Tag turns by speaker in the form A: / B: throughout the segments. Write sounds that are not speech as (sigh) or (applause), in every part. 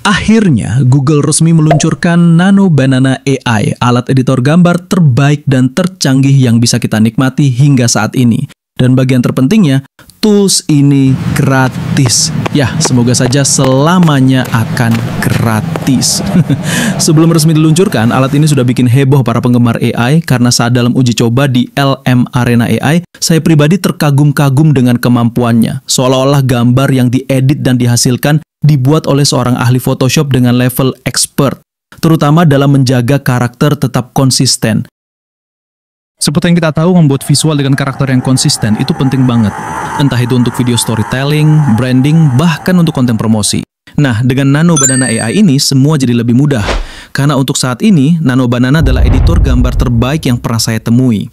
A: Akhirnya, Google resmi meluncurkan Nano Banana AI, alat editor gambar terbaik dan tercanggih yang bisa kita nikmati hingga saat ini. Dan bagian terpentingnya, tools ini gratis. Ya, semoga saja selamanya akan gratis. (laughs) Sebelum resmi diluncurkan, alat ini sudah bikin heboh para penggemar AI karena saat dalam uji coba di LM Arena AI, saya pribadi terkagum-kagum dengan kemampuannya. Seolah-olah gambar yang diedit dan dihasilkan dibuat oleh seorang ahli Photoshop dengan level expert, terutama dalam menjaga karakter tetap konsisten. Seperti yang kita tahu, membuat visual dengan karakter yang konsisten itu penting banget entah itu untuk video storytelling, branding, bahkan untuk konten promosi. Nah, dengan Nano Banana AI ini semua jadi lebih mudah. Karena untuk saat ini, Nano Banana adalah editor gambar terbaik yang pernah saya temui.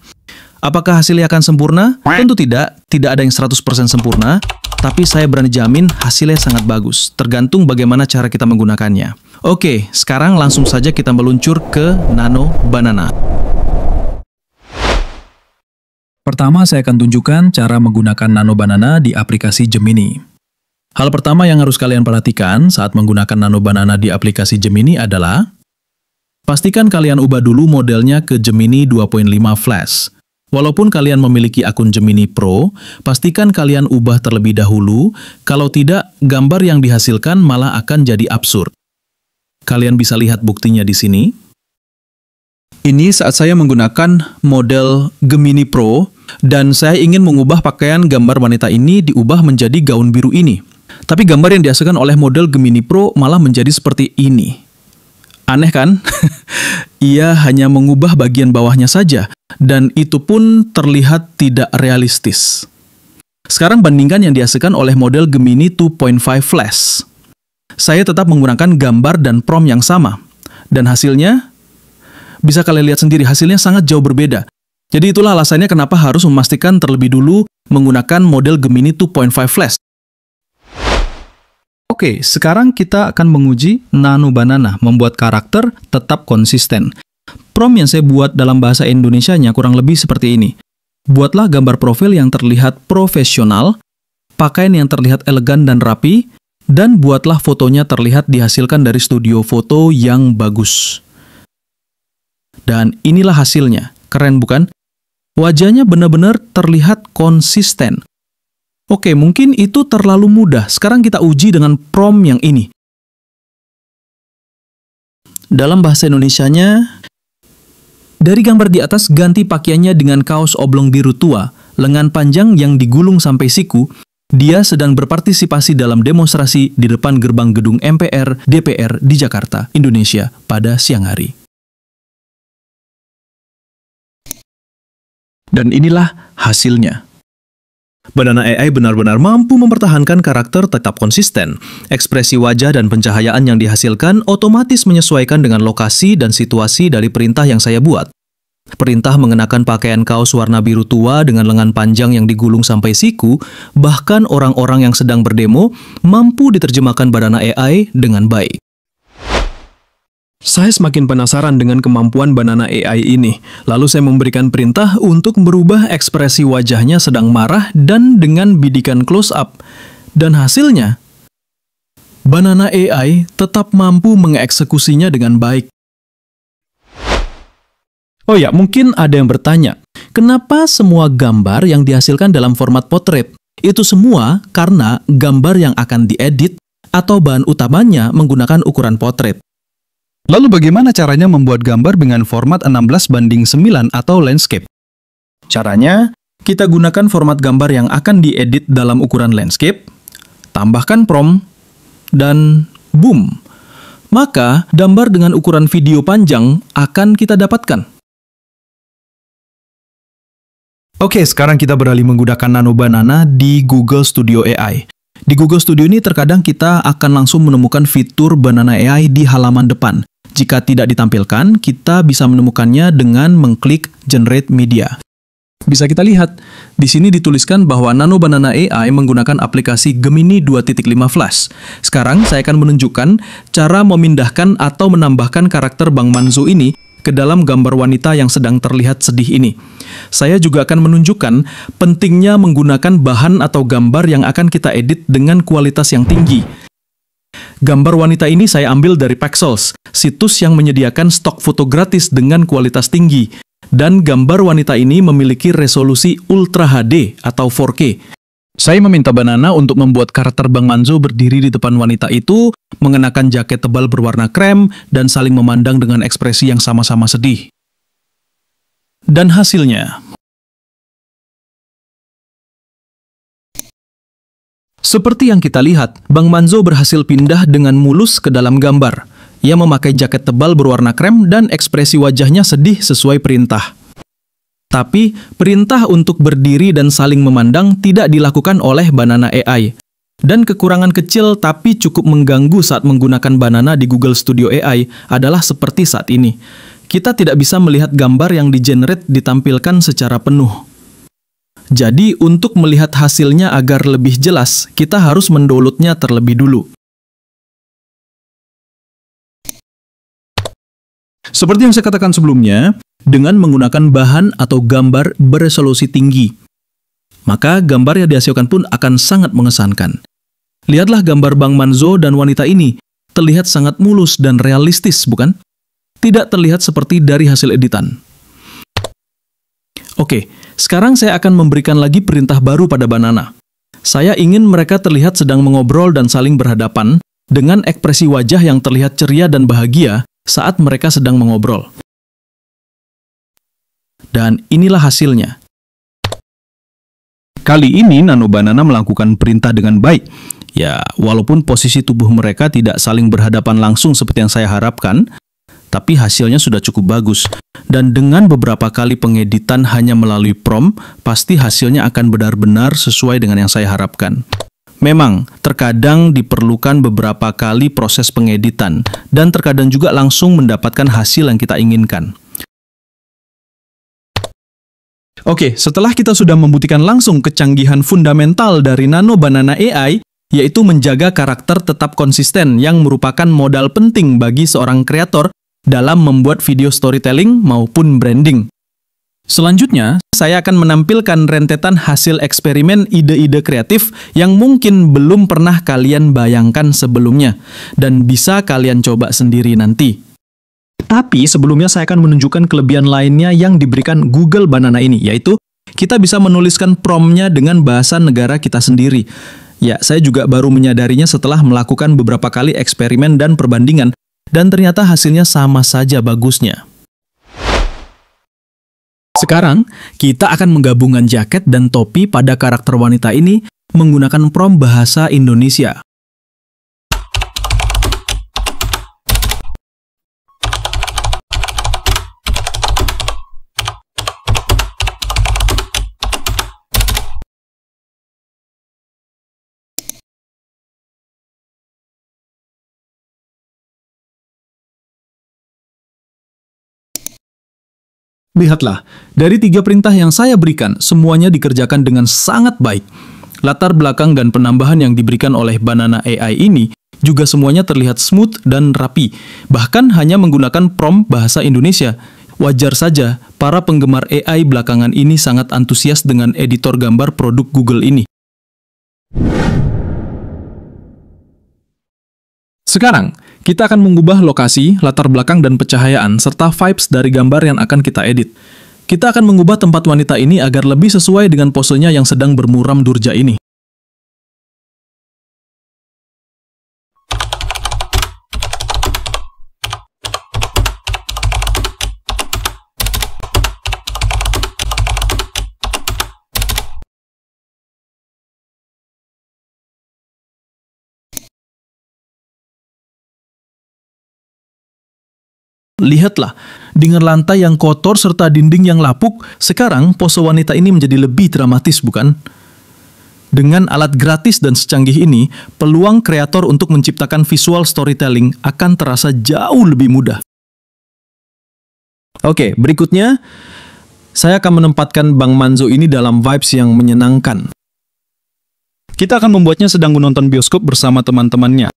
A: Apakah hasilnya akan sempurna? Tentu tidak, tidak ada yang 100% sempurna, tapi saya berani jamin hasilnya sangat bagus, tergantung bagaimana cara kita menggunakannya. Oke, sekarang langsung saja kita meluncur ke Nano Banana. Pertama, saya akan tunjukkan cara menggunakan Nano Banana di aplikasi Gemini. Hal pertama yang harus kalian perhatikan saat menggunakan Nano Banana di aplikasi Gemini adalah Pastikan kalian ubah dulu modelnya ke Gemini 2.5 Flash. Walaupun kalian memiliki akun Gemini Pro, pastikan kalian ubah terlebih dahulu, kalau tidak, gambar yang dihasilkan malah akan jadi absurd. Kalian bisa lihat buktinya di sini. Ini saat saya menggunakan model Gemini Pro dan saya ingin mengubah pakaian gambar wanita ini diubah menjadi gaun biru ini. Tapi gambar yang dihasilkan oleh model Gemini Pro malah menjadi seperti ini. Aneh kan? (laughs) Ia hanya mengubah bagian bawahnya saja, dan itu pun terlihat tidak realistis. Sekarang bandingkan yang dihasilkan oleh model Gemini 2.5 Flash. Saya tetap menggunakan gambar dan prom yang sama. Dan hasilnya, bisa kalian lihat sendiri, hasilnya sangat jauh berbeda. Jadi itulah alasannya kenapa harus memastikan terlebih dulu menggunakan model Gemini 2.5 Flash. Oke, sekarang kita akan menguji Nano Banana membuat karakter tetap konsisten. Prom yang saya buat dalam bahasa Indonesia-nya kurang lebih seperti ini. Buatlah gambar profil yang terlihat profesional, pakaian yang terlihat elegan dan rapi, dan buatlah fotonya terlihat dihasilkan dari studio foto yang bagus. Dan inilah hasilnya. Keren bukan? Wajahnya benar-benar terlihat konsisten. Oke, mungkin itu terlalu mudah. Sekarang kita uji dengan prom yang ini. Dalam bahasa Indonesianya, dari gambar di atas ganti pakaiannya dengan kaos oblong biru tua, lengan panjang yang digulung sampai siku, dia sedang berpartisipasi dalam demonstrasi di depan gerbang gedung MPR DPR di Jakarta, Indonesia pada siang hari. Dan inilah hasilnya. Banana AI benar-benar mampu mempertahankan karakter tetap konsisten. Ekspresi wajah dan pencahayaan yang dihasilkan otomatis menyesuaikan dengan lokasi dan situasi dari perintah yang saya buat. Perintah mengenakan pakaian kaos warna biru tua dengan lengan panjang yang digulung sampai siku, bahkan orang-orang yang sedang berdemo mampu diterjemahkan Badana AI dengan baik. Saya semakin penasaran dengan kemampuan banana AI ini. Lalu saya memberikan perintah untuk merubah ekspresi wajahnya sedang marah dan dengan bidikan close up. Dan hasilnya, banana AI tetap mampu mengeksekusinya dengan baik. Oh ya, mungkin ada yang bertanya, kenapa semua gambar yang dihasilkan dalam format potret? Itu semua karena gambar yang akan diedit atau bahan utamanya menggunakan ukuran potret. Lalu bagaimana caranya membuat gambar dengan format 16 banding 9 atau landscape? Caranya, kita gunakan format gambar yang akan diedit dalam ukuran landscape, tambahkan prom, dan boom. Maka, gambar dengan ukuran video panjang akan kita dapatkan. Oke, sekarang kita beralih menggunakan Nano Banana di Google Studio AI. Di Google Studio ini terkadang kita akan langsung menemukan fitur Banana AI di halaman depan. Jika tidak ditampilkan, kita bisa menemukannya dengan mengklik Generate Media. Bisa kita lihat, di sini dituliskan bahwa Nano Banana AI menggunakan aplikasi Gemini 2.5 Flash. Sekarang saya akan menunjukkan cara memindahkan atau menambahkan karakter Bang Manzo ini ke dalam gambar wanita yang sedang terlihat sedih ini. Saya juga akan menunjukkan pentingnya menggunakan bahan atau gambar yang akan kita edit dengan kualitas yang tinggi Gambar wanita ini saya ambil dari Pexels, situs yang menyediakan stok foto gratis dengan kualitas tinggi. Dan gambar wanita ini memiliki resolusi Ultra HD atau 4K. Saya meminta Banana untuk membuat karakter Bang Manzo berdiri di depan wanita itu, mengenakan jaket tebal berwarna krem, dan saling memandang dengan ekspresi yang sama-sama sedih. Dan hasilnya, Seperti yang kita lihat, Bang Manzo berhasil pindah dengan mulus ke dalam gambar. Ia memakai jaket tebal berwarna krem dan ekspresi wajahnya sedih sesuai perintah. Tapi, perintah untuk berdiri dan saling memandang tidak dilakukan oleh Banana AI. Dan kekurangan kecil tapi cukup mengganggu saat menggunakan Banana di Google Studio AI adalah seperti saat ini. Kita tidak bisa melihat gambar yang di generate ditampilkan secara penuh. Jadi untuk melihat hasilnya agar lebih jelas, kita harus mendownloadnya terlebih dulu. Seperti yang saya katakan sebelumnya, dengan menggunakan bahan atau gambar beresolusi tinggi, maka gambar yang dihasilkan pun akan sangat mengesankan. Lihatlah gambar Bang Manzo dan wanita ini, terlihat sangat mulus dan realistis, bukan? Tidak terlihat seperti dari hasil editan. Oke, sekarang saya akan memberikan lagi perintah baru pada Banana. Saya ingin mereka terlihat sedang mengobrol dan saling berhadapan dengan ekspresi wajah yang terlihat ceria dan bahagia saat mereka sedang mengobrol. Dan inilah hasilnya. Kali ini Nano Banana melakukan perintah dengan baik. Ya, walaupun posisi tubuh mereka tidak saling berhadapan langsung seperti yang saya harapkan, tapi hasilnya sudah cukup bagus. Dan dengan beberapa kali pengeditan hanya melalui prom, pasti hasilnya akan benar-benar sesuai dengan yang saya harapkan. Memang, terkadang diperlukan beberapa kali proses pengeditan, dan terkadang juga langsung mendapatkan hasil yang kita inginkan. Oke, setelah kita sudah membuktikan langsung kecanggihan fundamental dari Nano Banana AI, yaitu menjaga karakter tetap konsisten yang merupakan modal penting bagi seorang kreator dalam membuat video storytelling maupun branding. Selanjutnya, saya akan menampilkan rentetan hasil eksperimen ide-ide kreatif yang mungkin belum pernah kalian bayangkan sebelumnya dan bisa kalian coba sendiri nanti. Tapi sebelumnya saya akan menunjukkan kelebihan lainnya yang diberikan Google Banana ini, yaitu kita bisa menuliskan promnya dengan bahasa negara kita sendiri. Ya, saya juga baru menyadarinya setelah melakukan beberapa kali eksperimen dan perbandingan dan ternyata hasilnya sama saja bagusnya. Sekarang, kita akan menggabungkan jaket dan topi pada karakter wanita ini menggunakan prom bahasa Indonesia. Lihatlah, dari tiga perintah yang saya berikan, semuanya dikerjakan dengan sangat baik. Latar belakang dan penambahan yang diberikan oleh Banana AI ini juga semuanya terlihat smooth dan rapi, bahkan hanya menggunakan prompt bahasa Indonesia. Wajar saja, para penggemar AI belakangan ini sangat antusias dengan editor gambar produk Google ini. Sekarang, kita akan mengubah lokasi, latar belakang, dan pencahayaan, serta vibes dari gambar yang akan kita edit. Kita akan mengubah tempat wanita ini agar lebih sesuai dengan posenya yang sedang bermuram durja ini. Lihatlah, dengan lantai yang kotor serta dinding yang lapuk, sekarang pose wanita ini menjadi lebih dramatis, bukan? Dengan alat gratis dan secanggih ini, peluang kreator untuk menciptakan visual storytelling akan terasa jauh lebih mudah. Oke, berikutnya saya akan menempatkan Bang Manzo ini dalam vibes yang menyenangkan. Kita akan membuatnya sedang menonton bioskop bersama teman-temannya.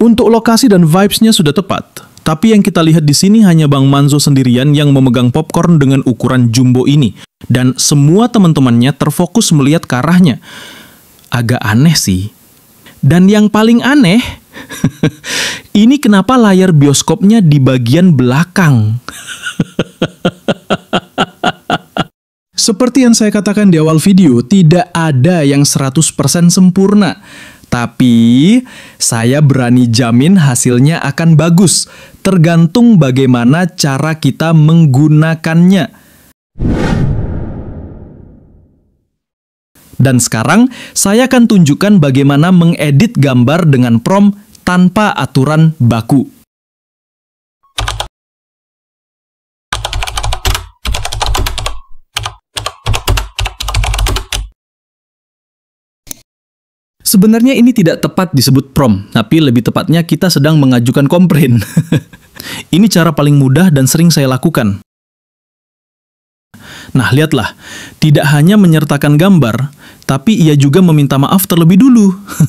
A: Untuk lokasi dan vibes-nya sudah tepat, tapi yang kita lihat di sini hanya Bang Manzo sendirian yang memegang popcorn dengan ukuran jumbo ini, dan semua teman-temannya terfokus melihat ke arahnya. Agak aneh sih. Dan yang paling aneh, (laughs) ini kenapa layar bioskopnya di bagian belakang? (laughs) Seperti yang saya katakan di awal video, tidak ada yang 100% sempurna. Tapi saya berani jamin hasilnya akan bagus, tergantung bagaimana cara kita menggunakannya. Dan sekarang saya akan tunjukkan bagaimana mengedit gambar dengan prom tanpa aturan baku. Sebenarnya ini tidak tepat disebut prom, tapi lebih tepatnya kita sedang mengajukan komplain. (laughs) ini cara paling mudah dan sering saya lakukan. Nah, lihatlah, tidak hanya menyertakan gambar, tapi ia juga meminta maaf terlebih dulu. (laughs)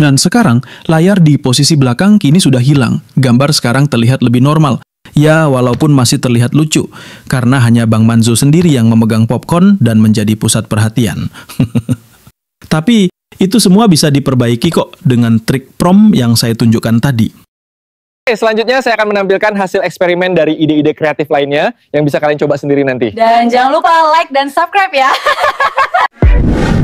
A: Dan sekarang, layar di posisi belakang kini sudah hilang. Gambar sekarang terlihat lebih normal. Ya, walaupun masih terlihat lucu, karena hanya Bang Manzo sendiri yang memegang popcorn dan menjadi pusat perhatian. (laughs) Tapi, itu semua bisa diperbaiki kok dengan trik prom yang saya tunjukkan tadi. Oke, selanjutnya saya akan menampilkan hasil eksperimen dari ide-ide kreatif lainnya yang bisa kalian coba sendiri nanti. Dan jangan lupa like dan subscribe ya. (laughs)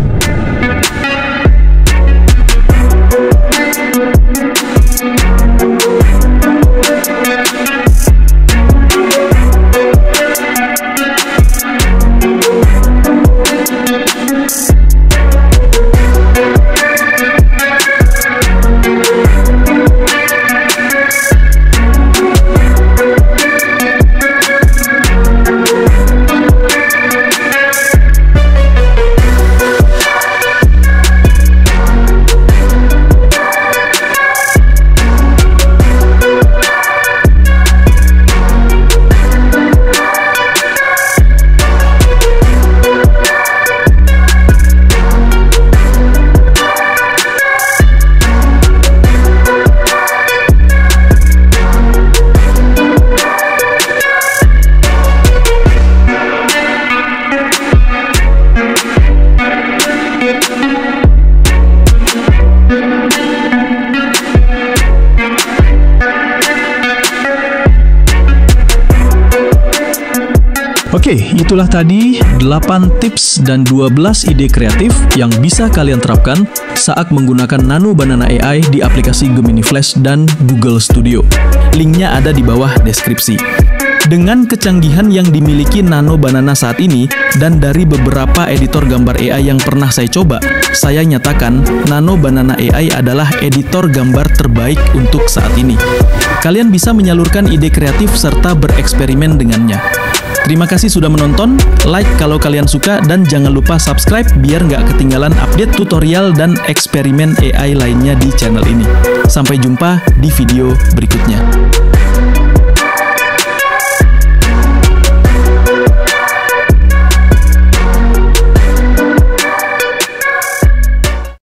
A: Oke, itulah tadi 8 tips dan 12 ide kreatif yang bisa kalian terapkan saat menggunakan Nano Banana AI di aplikasi Gemini Flash dan Google Studio. Linknya ada di bawah deskripsi. Dengan kecanggihan yang dimiliki Nano Banana saat ini dan dari beberapa editor gambar AI yang pernah saya coba, saya nyatakan Nano Banana AI adalah editor gambar terbaik untuk saat ini. Kalian bisa menyalurkan ide kreatif serta bereksperimen dengannya. Terima kasih sudah menonton, like kalau kalian suka, dan jangan lupa subscribe biar nggak ketinggalan update tutorial dan eksperimen AI lainnya di channel ini. Sampai jumpa di video berikutnya.